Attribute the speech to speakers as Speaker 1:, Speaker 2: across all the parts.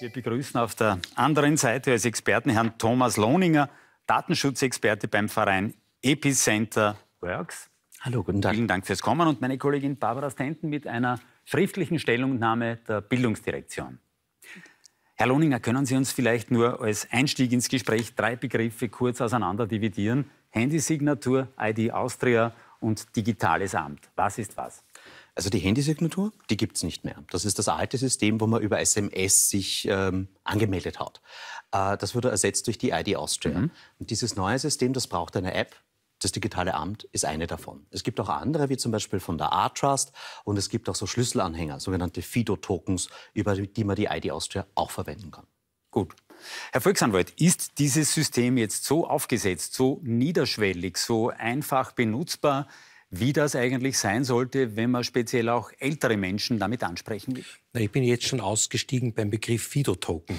Speaker 1: Wir begrüßen auf der anderen Seite als Experten Herrn Thomas Lohninger, Datenschutzexperte beim Verein Epicenter Works. Hallo, guten Tag. Vielen Dank fürs Kommen und meine Kollegin Barbara Stenten mit einer schriftlichen Stellungnahme der Bildungsdirektion. Herr Lohninger, können Sie uns vielleicht nur als Einstieg ins Gespräch drei Begriffe kurz auseinander dividieren? Handysignatur,
Speaker 2: ID Austria und digitales Amt. Was ist was? Also die Handysignatur, die gibt es nicht mehr. Das ist das alte System, wo man über SMS sich ähm, angemeldet hat. Äh, das wurde ersetzt durch die ID Austria. Mhm. Und dieses neue System, das braucht eine App. Das digitale Amt ist eine davon. Es gibt auch andere, wie zum Beispiel von der A-Trust und es gibt auch so Schlüsselanhänger, sogenannte FIDO-Tokens, über die man die ID Austria auch verwenden kann. Gut. Herr Volksanwalt, ist dieses System jetzt so aufgesetzt, so niederschwellig, so
Speaker 1: einfach benutzbar, wie das eigentlich sein sollte, wenn man speziell auch ältere
Speaker 3: Menschen damit ansprechen will? Na, Ich bin jetzt schon ausgestiegen beim Begriff Fido-Token.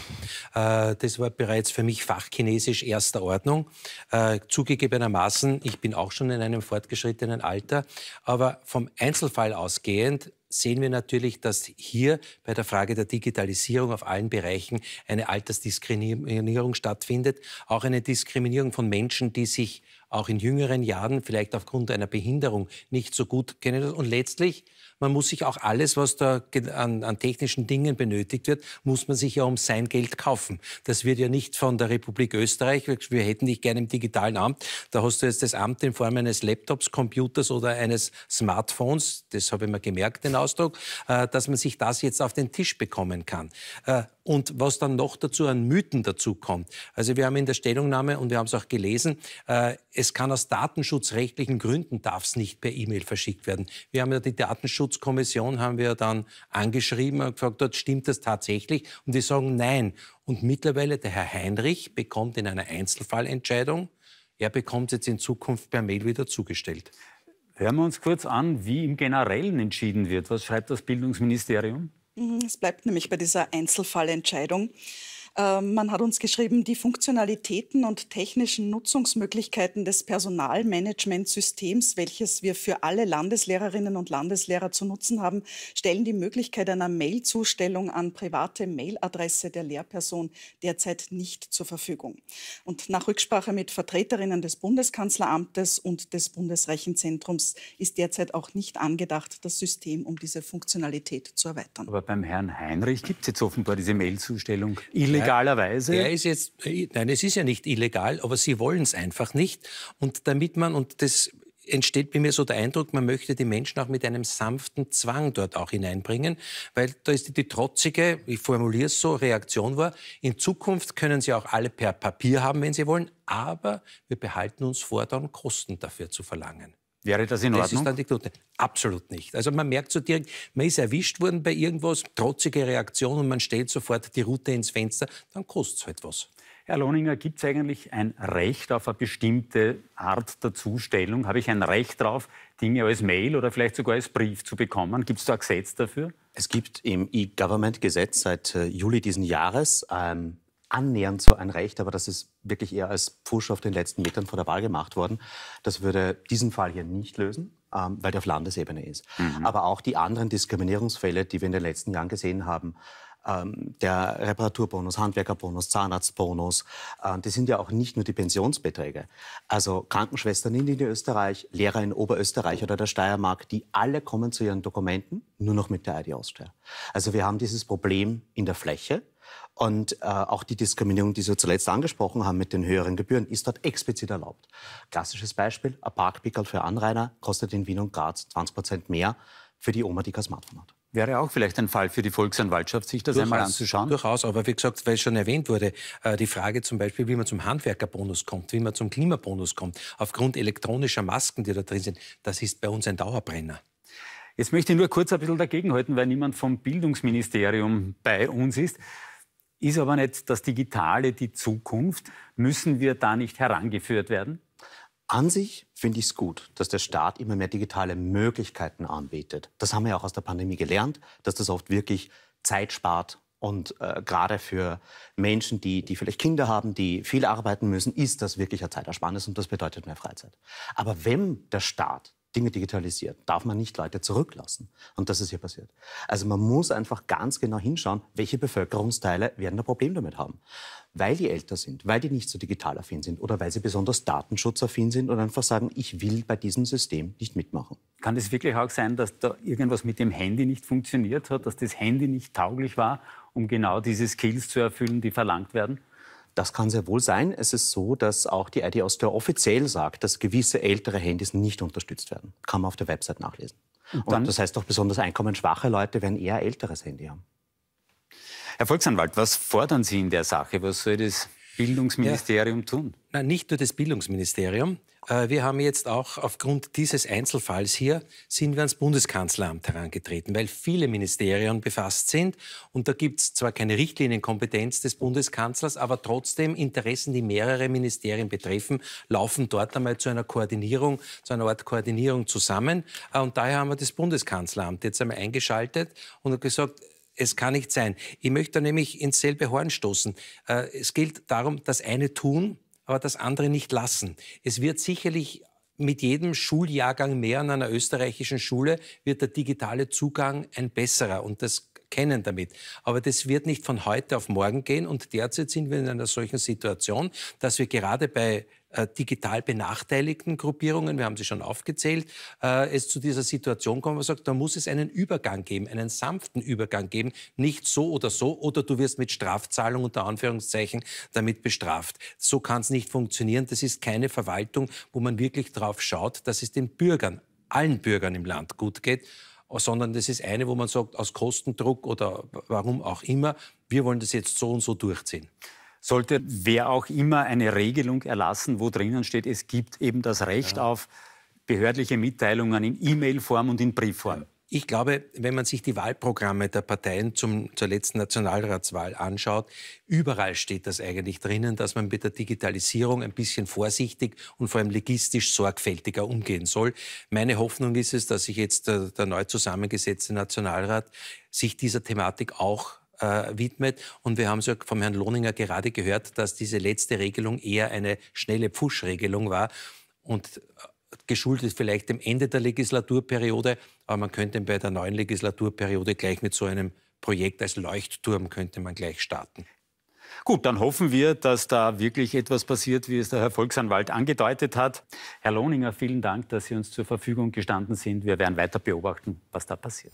Speaker 3: Äh, das war bereits für mich fachchinesisch erster Ordnung. Äh, zugegebenermaßen, ich bin auch schon in einem fortgeschrittenen Alter, aber vom Einzelfall ausgehend sehen wir natürlich, dass hier bei der Frage der Digitalisierung auf allen Bereichen eine Altersdiskriminierung stattfindet, auch eine Diskriminierung von Menschen, die sich auch in jüngeren Jahren vielleicht aufgrund einer Behinderung nicht so gut kennen. Und letztlich, man muss sich auch alles, was da an, an, technischen Dingen benötigt wird, muss man sich ja um sein Geld kaufen. Das wird ja nicht von der Republik Österreich, wir hätten dich gerne im digitalen Amt, da hast du jetzt das Amt in Form eines Laptops, Computers oder eines Smartphones, das habe ich mir gemerkt, den Ausdruck, äh, dass man sich das jetzt auf den Tisch bekommen kann. Äh, und was dann noch dazu an Mythen dazu kommt. Also wir haben in der Stellungnahme und wir haben es auch gelesen, äh, es kann aus datenschutzrechtlichen Gründen darf es nicht per E-Mail verschickt werden. Wir haben ja die Datenschutzkommission haben wir dann angeschrieben und gefragt, dort stimmt das tatsächlich? Und die sagen nein. Und mittlerweile der Herr Heinrich bekommt in einer Einzelfallentscheidung, er bekommt jetzt in Zukunft per Mail wieder zugestellt. Hören wir uns kurz an, wie im Generellen entschieden wird. Was schreibt das
Speaker 1: Bildungsministerium? Mhm, es bleibt nämlich bei dieser Einzelfallentscheidung. Ähm, man hat uns geschrieben, die Funktionalitäten und technischen Nutzungsmöglichkeiten des Personalmanagementsystems, welches wir für alle Landeslehrerinnen und Landeslehrer zu nutzen haben, stellen die Möglichkeit einer Mailzustellung an private Mailadresse der Lehrperson derzeit nicht zur Verfügung. Und nach Rücksprache mit Vertreterinnen des Bundeskanzleramtes und des Bundesrechenzentrums ist derzeit auch nicht angedacht, das System um diese Funktionalität zu erweitern. Aber beim Herrn Heinrich gibt es jetzt offenbar diese Mailzustellung.
Speaker 3: Illegal illegalerweise? Er ist jetzt, äh, nein, es ist ja nicht illegal, aber sie wollen es einfach nicht. Und damit man, und das entsteht bei mir so der Eindruck, man möchte die Menschen auch mit einem sanften Zwang dort auch hineinbringen, weil da ist die, die trotzige, ich formuliere es so, Reaktion war, in Zukunft können sie auch alle per Papier haben, wenn sie wollen, aber wir behalten uns vor, dann Kosten dafür zu verlangen. Wäre das in Ordnung? Das ist dann die Knote. Absolut nicht. Also man merkt so direkt, man ist erwischt worden bei irgendwas, trotzige Reaktion und man stellt sofort die Route ins Fenster, dann kostet es halt was. Herr Lohninger, gibt es eigentlich ein Recht auf eine bestimmte Art der
Speaker 1: Zustellung? Habe ich ein Recht darauf, Dinge als Mail oder vielleicht sogar als Brief zu bekommen? Gibt es da ein Gesetz
Speaker 2: dafür? Es gibt im E-Government-Gesetz seit äh, Juli diesen Jahres ähm, annähernd so ein Recht, aber das ist wirklich eher als Push auf den letzten Metern vor der Wahl gemacht worden. Das würde diesen Fall hier nicht lösen, ähm, weil der auf Landesebene ist. Mhm. Aber auch die anderen Diskriminierungsfälle, die wir in den letzten Jahren gesehen haben, ähm, der Reparaturbonus, Handwerkerbonus, Zahnarztbonus, äh, das sind ja auch nicht nur die Pensionsbeträge. Also Krankenschwestern in Niederösterreich, Lehrer in Oberösterreich oder der Steiermark, die alle kommen zu ihren Dokumenten nur noch mit der ID-Austria. Also wir haben dieses Problem in der Fläche und äh, auch die Diskriminierung, die Sie zuletzt angesprochen haben mit den höheren Gebühren, ist dort explizit erlaubt. Klassisches Beispiel, ein Parkpickel für Anrainer kostet in Wien und Graz 20 Prozent mehr für die Oma, die kein Smartphone hat.
Speaker 3: Wäre auch vielleicht ein Fall für die Volksanwaltschaft, sich das durchaus, einmal anzuschauen? Durchaus, aber wie gesagt, weil es schon erwähnt wurde, äh, die Frage zum Beispiel, wie man zum Handwerkerbonus kommt, wie man zum Klimabonus kommt, aufgrund elektronischer Masken, die da drin sind, das ist bei uns ein Dauerbrenner. Jetzt möchte ich nur kurz ein bisschen dagegenhalten,
Speaker 1: weil niemand vom Bildungsministerium bei uns ist. Ist aber nicht das Digitale
Speaker 2: die Zukunft? Müssen wir da nicht herangeführt werden? An sich finde ich es gut, dass der Staat immer mehr digitale Möglichkeiten anbietet. Das haben wir auch aus der Pandemie gelernt, dass das oft wirklich Zeit spart. Und äh, gerade für Menschen, die, die vielleicht Kinder haben, die viel arbeiten müssen, ist das wirklich ein Zeitersparnis und das bedeutet mehr Freizeit. Aber wenn der Staat Dinge digitalisiert, darf man nicht Leute zurücklassen. Und das ist hier passiert. Also man muss einfach ganz genau hinschauen, welche Bevölkerungsteile werden ein Problem damit haben. Weil die älter sind, weil die nicht so digital affin sind oder weil sie besonders datenschutzaffin sind und einfach sagen, ich will bei diesem System nicht mitmachen.
Speaker 1: Kann es wirklich auch sein, dass da irgendwas mit dem Handy nicht
Speaker 2: funktioniert hat, dass das Handy nicht tauglich war, um genau diese Skills zu erfüllen, die verlangt werden? Das kann sehr wohl sein. Es ist so, dass auch die ID Austria offiziell sagt, dass gewisse ältere Handys nicht unterstützt werden. Kann man auf der Website nachlesen. Und, Und das heißt auch besonders einkommensschwache Leute werden eher älteres Handy haben.
Speaker 1: Herr Volksanwalt, was fordern Sie in der Sache? Was soll
Speaker 3: das Bildungsministerium ja. tun? Nein, nicht nur das Bildungsministerium. Äh, wir haben jetzt auch aufgrund dieses Einzelfalls hier, sind wir ans Bundeskanzleramt herangetreten, weil viele Ministerien befasst sind. Und da gibt es zwar keine Richtlinienkompetenz des Bundeskanzlers, aber trotzdem Interessen, die mehrere Ministerien betreffen, laufen dort einmal zu einer Koordinierung, zu einer Art Koordinierung zusammen. Äh, und daher haben wir das Bundeskanzleramt jetzt einmal eingeschaltet und gesagt, es kann nicht sein. Ich möchte da nämlich ins selbe Horn stoßen. Äh, es gilt darum, das eine tun, aber das andere nicht lassen. Es wird sicherlich mit jedem Schuljahrgang mehr an einer österreichischen Schule wird der digitale Zugang ein besserer. Und das kennen damit. Aber das wird nicht von heute auf morgen gehen. Und derzeit sind wir in einer solchen Situation, dass wir gerade bei äh, digital benachteiligten Gruppierungen, wir haben sie schon aufgezählt, äh, es zu dieser Situation kommt, wo man sagt, da muss es einen Übergang geben, einen sanften Übergang geben, nicht so oder so, oder du wirst mit Strafzahlung unter Anführungszeichen damit bestraft. So kann es nicht funktionieren. Das ist keine Verwaltung, wo man wirklich darauf schaut, dass es den Bürgern, allen Bürgern im Land gut geht sondern das ist eine, wo man sagt, aus Kostendruck oder warum auch immer, wir wollen das jetzt so und so durchziehen.
Speaker 1: Sollte wer auch immer eine Regelung erlassen, wo drinnen steht, es gibt eben das Recht ja. auf
Speaker 3: behördliche Mitteilungen in E-Mail-Form und in Briefform. Ich glaube, wenn man sich die Wahlprogramme der Parteien zum, zur letzten Nationalratswahl anschaut, überall steht das eigentlich drinnen, dass man mit der Digitalisierung ein bisschen vorsichtig und vor allem logistisch sorgfältiger umgehen soll. Meine Hoffnung ist es, dass sich jetzt der, äh, der neu zusammengesetzte Nationalrat sich dieser Thematik auch äh, widmet. Und wir haben es ja vom Herrn Lohninger gerade gehört, dass diese letzte Regelung eher eine schnelle Pfuschregelung war. Und äh, geschuldet vielleicht dem Ende der Legislaturperiode, aber man könnte bei der neuen Legislaturperiode gleich mit so einem Projekt als Leuchtturm könnte man gleich starten. Gut, dann hoffen
Speaker 1: wir, dass da wirklich etwas passiert, wie es der Herr Volksanwalt angedeutet hat. Herr Lohninger, vielen Dank, dass Sie uns zur Verfügung gestanden sind. Wir werden weiter beobachten, was da passiert.